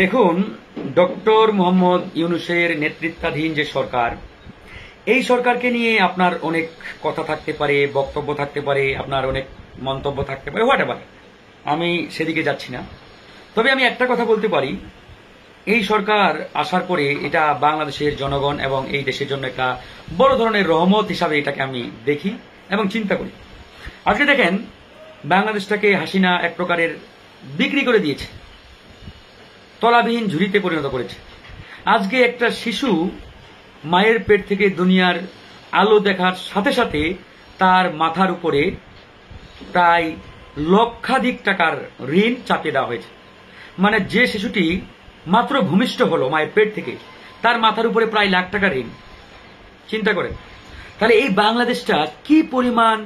দেখুন ডক্টর মোহাম্মদ ইউনুসের নেতৃত্বাধীন যে সরকার এই সরকারকে নিয়ে আপনার অনেক কথা থাকতে পারে বক্তব্য থাকতে পারে আপনার অনেক মন্তব্য থাকতে পারে হোয়াট এভার আমি সেদিকে যাচ্ছি না তবে আমি একটা কথা বলতে পারি এই সরকার আসার পরে এটা বাংলাদেশের জনগণ এবং এই দেশের জন্য একটা বড় ধরনের রহমত হিসাবে এটাকে আমি দেখি এবং চিন্তা করি আজকে দেখেন বাংলাদেশটাকে হাসিনা এক প্রকারের বিক্রি করে দিয়েছে তলাবিহীন ঝুড়িতে পরিণত করেছে আজকে একটা শিশু মায়ের পেট থেকে দুনিয়ার আলো দেখার সাথে সাথে তার মাথার উপরে প্রায় লক্ষাধিক টাকার ঋণ চাপিয়ে দেওয়া হয়েছে মানে যে শিশুটি মাত্র ভূমিষ্ঠ হলো মায়ের পেট থেকে তার মাথার উপরে প্রায় লাখ টাকা ঋণ চিন্তা করেন তাহলে এই বাংলাদেশটা কি পরিমাণ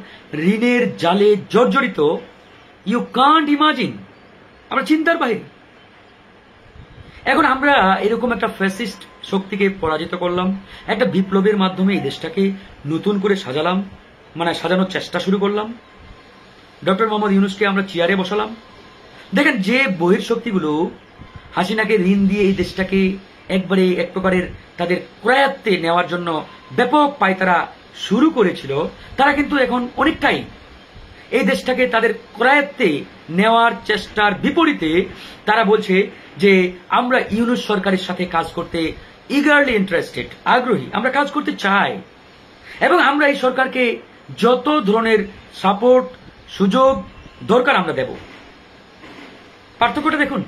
ঋণের জালে জর্জরিত ইউ কান্ট ইমাজিন আমরা চিন্তার বাহিনী এখন আমরা এরকম একটা ফ্যাসিস্ট শক্তিকে পরাজিত করলাম একটা বিপ্লবের মাধ্যমে এই দেশটাকে নতুন করে সাজালাম মানে সাজানোর চেষ্টা শুরু করলাম ডক্টর মোহাম্মদ ইউনুসকে আমরা চেয়ারে বসালাম দেখেন যে বহির শক্তিগুলো হাসিনাকে ঋণ দিয়ে এই দেশটাকে একবারে এক প্রকারের তাদের ক্রয়াত্তে নেওয়ার জন্য ব্যাপক পায়তারা শুরু করেছিল তারা কিন্তু এখন অনেকটাই এই দেশটাকে তাদের করায়ত্তে নেওয়ার চেষ্টার বিপরীতে তারা বলছে যে আমরা ইউনুস সরকারের সাথে কাজ করতে ইগারলি ইন্টারেস্টেড আগ্রহী আমরা কাজ করতে চাই এবং আমরা এই সরকারকে যত ধরনের সাপোর্ট সুযোগ দরকার আমরা দেব পার্থক্যটা দেখুন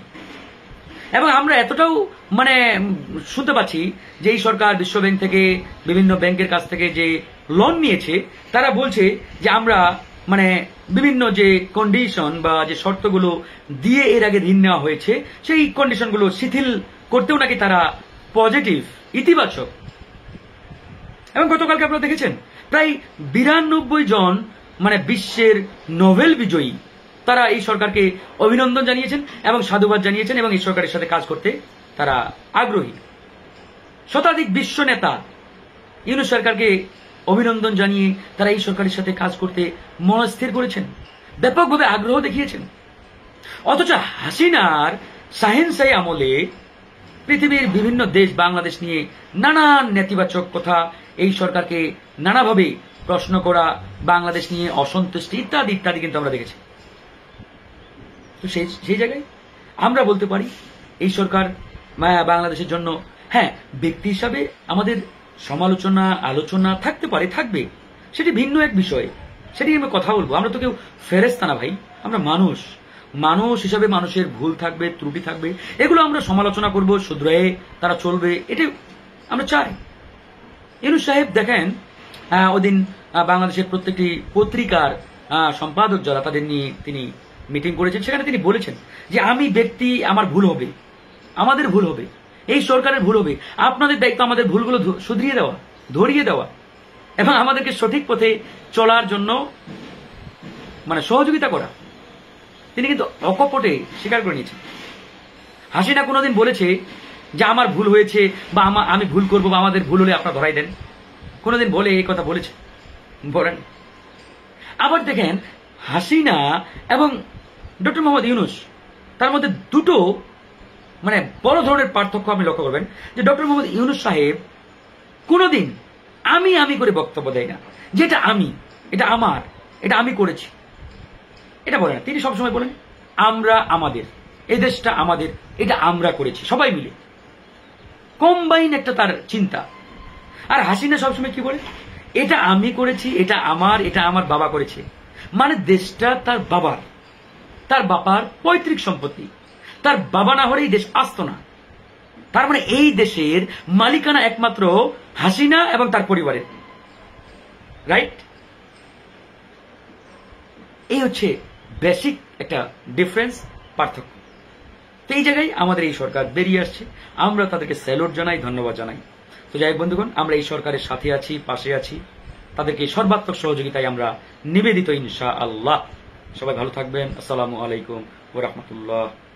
এবং আমরা এতটাও মানে শুনতে পাচ্ছি যে এই সরকার বিশ্ব ব্যাংক থেকে বিভিন্ন ব্যাংকের কাছ থেকে যে লোন নিয়েছে তারা বলছে যে আমরা মানে বিভিন্ন যে কন্ডিশন বা যে শর্তগুলো দিয়ে এর আগে ঋণ নেওয়া হয়েছে সেই কন্ডিশনগুলো শিথিল করতেও নাকি তারা পজিটিভ ইতিবাচক এবং গতকালকে আপনারা দেখেছেন প্রায় বিরানব্বই জন মানে বিশ্বের নোবেল বিজয়ী তারা এই সরকারকে অভিনন্দন জানিয়েছেন এবং সাধুবাদ জানিয়েছেন এবং এই সরকারের সাথে কাজ করতে তারা আগ্রহী শতাধিক বিশ্ব নেতা ইউনু সরকারকে অভিনন্দন জানিয়ে তারা এই সরকারের সাথে কাজ করতে মনস্থির করেছেন ব্যাপকভাবে আগ্রহ দেখিয়েছেন অথচ হাসিনার সাহেনসাই আমলে পৃথিবীর বিভিন্ন দেশ বাংলাদেশ নিয়ে নানান নেতিবাচক কথা এই সরকারকে নানাভাবে প্রশ্ন করা বাংলাদেশ নিয়ে অসন্তুষ্টি ইত্যাদি ইত্যাদি কিন্তু আমরা দেখেছি তো সেই সেই জায়গায় আমরা বলতে পারি এই সরকার বাংলাদেশের জন্য হ্যাঁ ব্যক্তি হিসাবে আমাদের সমালোচনা আলোচনা থাকতে পারে থাকবে সেটি ভিন্ন এক বিষয় সেটি আমি কথা বলবো আমরা তো কেউ ফেরেস্তা না ভাই আমরা মানুষ মানুষ হিসাবে মানুষের ভুল থাকবে ত্রুটি থাকবে এগুলো আমরা সমালোচনা করব সুদ্রয়ে তারা চলবে এটি আমরা চাই ইনু সাহেব দেখেন ওদিন বাংলাদেশের প্রত্যেকটি পত্রিকার সম্পাদক যারা তাদের নিয়ে তিনি মিটিং করেছেন সেখানে তিনি বলেছেন যে আমি ব্যক্তি আমার ভুল হবে আমাদের ভুল হবে এই সরকারের ভুল হবে আপনাদের দায়িত্ব আমাদের ভুলগুলো শুধরিয়ে দেওয়া ধরিয়ে দেওয়া এবং আমাদেরকে সঠিক পথে চলার জন্য মানে সহযোগিতা করা তিনি কিন্তু অকপটে স্বীকার করে নিয়েছেন হাসিনা কোনোদিন বলেছে যে আমার ভুল হয়েছে বা আমার আমি ভুল করবো বা আমাদের ভুল হলে আপনার ধরাই দেন কোনোদিন বলে এই কথা বলেছে বলেন আবার দেখেন হাসিনা এবং ডক্টর মোহাম্মদ ইউনুস তার মধ্যে দুটো মানে বড় ধরনের পার্থক্য আপনি লক্ষ্য করবেন যে ডক্টর মোহাম্মদ ইউনুস সাহেব কোনোদিন আমি আমি করে বক্তব্য দেয় না যেটা আমি এটা আমার এটা আমি করেছি এটা বলে না তিনি সবসময় বলেন আমরা আমাদের এই দেশটা আমাদের এটা আমরা করেছি সবাই মিলে কম্বাইন একটা তার চিন্তা আর হাসিনা সবসময় কি বলে এটা আমি করেছি এটা আমার এটা আমার বাবা করেছে মানে দেশটা তার বাবার তার বাবার পৈতৃক সম্পত্তি তার বাবা না হলে এই দেশ আসত না তার মানে এই দেশের মালিকানা একমাত্র হাসিনা এবং তার পরিবারের রাইট এই হচ্ছে বেসিক একটা ডিফারেন্স পার্থক্য তো এই জায়গায় আমাদের এই সরকার বেরিয়ে আসছে আমরা তাদেরকে স্যালুট জানাই ধন্যবাদ জানাই তো যাই বন্ধুগণ আমরা এই সরকারের সাথে আছি পাশে আছি তাদেরকে সর্বাত্মক সহযোগিতায় আমরা নিবেদিত ইনশা আল্লাহ সবাই ভালো থাকবেন আসসালামু আলাইকুম ও রহমতুল্লাহ